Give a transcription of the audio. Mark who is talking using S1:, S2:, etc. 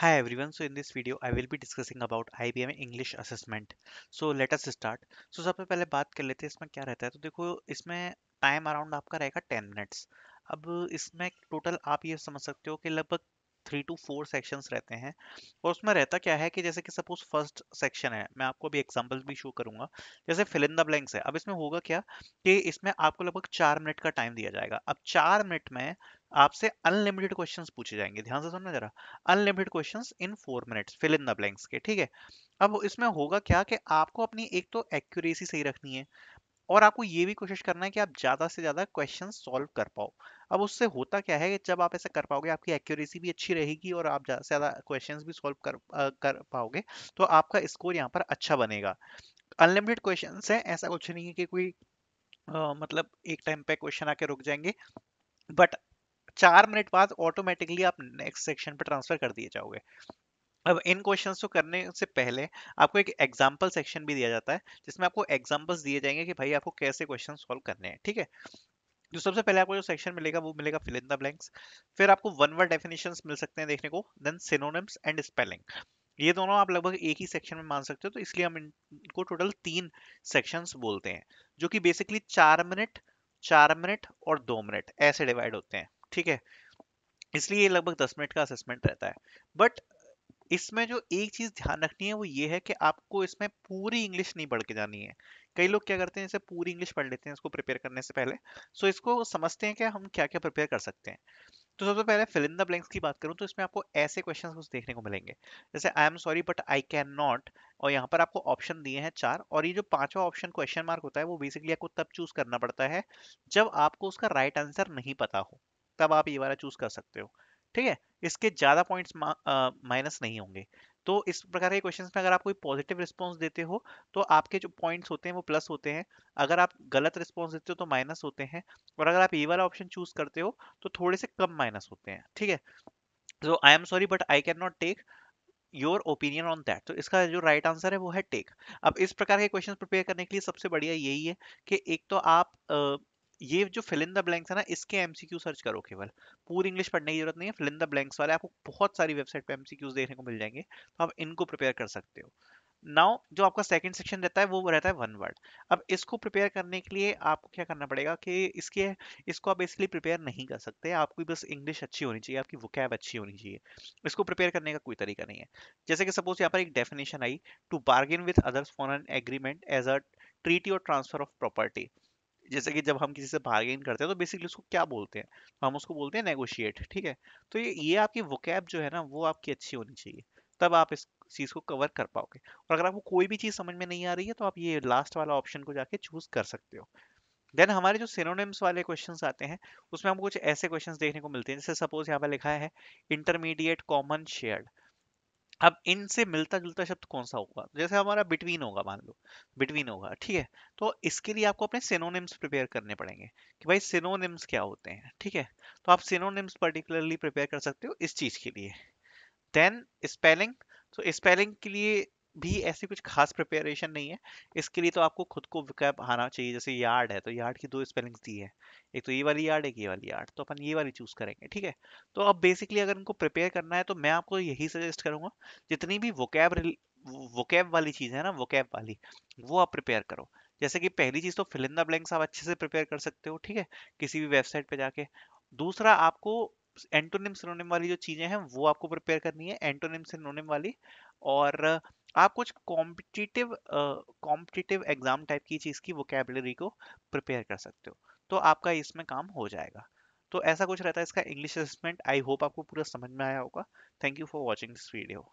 S1: Hi everyone, so in this video I will be discussing about IBM English Assessment. So let us start. So सबसे पहले बात कर लेते हैं इसमें क्या रहता है तो देखो इसमें टाइम अराउंड आपका रहेगा टेन मिनट्स अब इसमें टोटल आप ये समझ सकते हो कि लगभग थ्री टू फोर सेक्शंस रहते हैं और उसमें रहता क्या है कि जैसे कि सपोज फर्स्ट सेक्शन है मैं आपको अभी एग्जांपल भी शो करूंगा जैसे फिल इन द ब्लैंक्स है अब इसमें होगा क्या कि इसमें आपको लगभग चार मिनट का टाइम दिया जाएगा अब चार मिनट में आपसे अनलिमिटेड क्वेश्चन पूछे जाएंगे ध्यान से सुनना जरा unlimited question in four minutes fill in the blanks के ठीक है अब इसमें होगा क्या कि आपको अपनी एक तो एक्यूरेसी सही रखनी है और आपको ये भी कोशिश करना है कि आप ज़्यादा से ज़्यादा क्वेश्चन सॉल्व कर पाओ अब उससे होता क्या है कि जब आप ऐसा कर पाओगे आपकी एक्यूरेसी भी अच्छी रहेगी और आप ज़्यादा से ज़्यादा क्वेश्चन भी सॉल्व कर कर पाओगे तो आपका स्कोर यहाँ पर अच्छा बनेगा अनलिमिटेड क्वेश्चन है ऐसा कुछ नहीं है कि कोई आ, मतलब एक टाइम पे क्वेश्चन आके रुक जाएंगे बट चार मिनट बाद ऑटोमेटिकली आप नेक्स्ट सेक्शन पर ट्रांसफर कर दिए जाओगे अब इन क्वेश्चन को करने से पहले आपको एक एग्जाम्पल सेक्शन भी दिया जाता है जिसमें आपको एग्जाम्पल्स दिए जाएंगे कि भाई आपको कैसे क्वेश्चन सॉल्व करने हैं ठीक है जो सबसे पहले आपको जो सेक्शन मिलेगा वो मिलेगा फिल इन द ब्लैंक्स फिर आपको वन वर्ड डेफिनेशन मिल सकते हैं देखने को देन सिनोनिम्स एंड स्पेलिंग ये दोनों आप लगभग एक ही सेक्शन में मान सकते हो तो इसलिए हम इनको टोटल तीन सेक्शन बोलते हैं जो कि बेसिकली चार मिनट चार मिनट और दो मिनट ऐसे डिवाइड होते हैं ठीक है इसलिए ये लगभग दस मिनट का असेसमेंट रहता है बट इसमें जो एक चीज ध्यान रखनी है वो ये है कि आपको इसमें पूरी इंग्लिश नहीं पढ़ के जानी है कई लोग क्या करते हैं इसे पूरी इंग्लिश पढ़ लेते हैं इसको प्रिपेयर करने से पहले सो so, इसको समझते हैं कि हम क्या क्या प्रिपेयर कर सकते हैं तो सबसे पहले फिल इन द ब्लैंक्स की बात करूं तो इसमें आपको ऐसे क्वेश्चंस कुछ देखने को मिलेंगे जैसे I am sorry but I can not और यहाँ पर आपको ऑप्शन दिए हैं चार और ये जो पांचवा ऑप्शन क्वेश्चन मार्क होता है वो बेसिकली आपको तब चूज करना पड़ता है जब आपको उसका राइट right आंसर नहीं पता हो तब आप ये वाला चूज कर सकते हो ठीक है इसके ज़्यादा पॉइंट्स माइनस नहीं होंगे तो इस प्रकार के क्वेश्चन में अगर आप कोई पॉजिटिव रिस्पांस देते हो तो आपके जो पॉइंट्स होते हैं वो प्लस होते हैं अगर आप गलत रिस्पॉन्स देते हो तो माइनस होते हैं और अगर आप ये वाला ऑप्शन चूज करते हो तो थोड़े से कम माइनस होते हैं ठीक है so I am sorry but I can not take your opinion on that तो इसका जो राइट right आंसर है वो है टेक अब इस प्रकार के क्वेश्चन प्रिपेयर करने के लिए सबसे बढ़िया यही है कि एक तो आप ये जो फिल इन द ब्लैंक्स है ना इसके एमसीक्यू सर्च करो केवल पूरी इंग्लिश पढ़ने की जरूरत नहीं है फिल इन द ब्लैंक्स वाले आपको बहुत सारी वेबसाइट पे एमसीक्यूज देखने को मिल जाएंगे तो आप इनको प्रिपेयर कर सकते हो नाउ जो आपका सेकंड सेक्शन रहता है वो रहता है वन वर्ड अब इसको प्रिपेयर करने के लिए आपको क्या करना पड़ेगा कि इसके इसको आप बेसिकली प्रिपेयर नहीं कर सकते आपकी बस इंग्लिश अच्छी होनी चाहिए आपकी वोकैब अच्छी होनी चाहिए इसको प्रिपेयर करने का कोई तरीका नहीं है जैसे कि सपोज यहाँ पर एक definition I to bargain with others for an agreement as a treaty और ट्रांसफर ऑफ प्रॉपर्टी जैसे कि जब हम किसी से बार्गेन करते हैं तो बेसिकली उसको क्या बोलते हैं तो हम उसको बोलते हैं नेगोशिएट ठीक है तो ये ये आपकी वोकैब जो है ना वो आपकी अच्छी होनी चाहिए तब आप इस चीज़ को कवर कर पाओगे और अगर आपको कोई भी चीज़ समझ में नहीं आ रही है तो आप ये लास्ट वाला ऑप्शन को जाके चूज़ कर सकते हो देन हमारे जो सिनोनिम्स वाले क्वेश्चन आते हैं उसमें हमको कुछ ऐसे क्वेश्चन देखने को मिलते हैं जैसे सपोज यहाँ पर लिखा है इंटरमीडिएट कॉमन शेयर्ड अब इनसे मिलता जुलता शब्द कौन सा होगा जैसे हमारा बिटवीन होगा मान लो बिटवीन होगा ठीक है तो इसके लिए आपको अपने सिनोनिम्स प्रिपेयर करने पड़ेंगे कि भाई सिनोनिम्स क्या होते हैं ठीक है तो आप सिनोनिम्स पर्टिकुलरली प्रिपेयर कर सकते हो इस चीज़ के लिए देन स्पेलिंग तो स्पेलिंग के लिए भी ऐसी कुछ खास प्रिपेरेशन नहीं है इसके लिए तो आपको खुद को विकैप आना चाहिए जैसे यार्ड है तो यार्ड की दो स्पेलिंग्स दी है एक तो ये वाली यार्ड एक ये वाली यार्ड तो अपन ये वाली चूज करेंगे ठीक है तो अब बेसिकली अगर इनको प्रिपेयर करना है तो मैं आपको यही सजेस्ट करूंगा जितनी भी वोकैब वोकैब वाली चीज़ है ना वोकैब वाली वो आप प्रिपेयर करो जैसे कि पहली चीज़ तो फिलिंदा द ब्लैंक्स आप अच्छे से प्रिपेयर कर सकते हो ठीक है किसी भी वेबसाइट पे जाके दूसरा आपको एंटोनिम सिनोनिम वाली जो चीज़ें हैं वो आपको प्रिपेयर करनी है एंटोनिम सिनोनिम वाली और आप कुछ कॉम्पिटिटिव कॉम्पिटिटिव एग्जाम टाइप की चीज़ की वोकेबलरी को प्रिपेयर कर सकते हो तो आपका इसमें काम हो जाएगा तो ऐसा कुछ रहता है इसका इंग्लिश असेसमेंट आई होप आपको पूरा समझ में आया होगा thank you for watching this video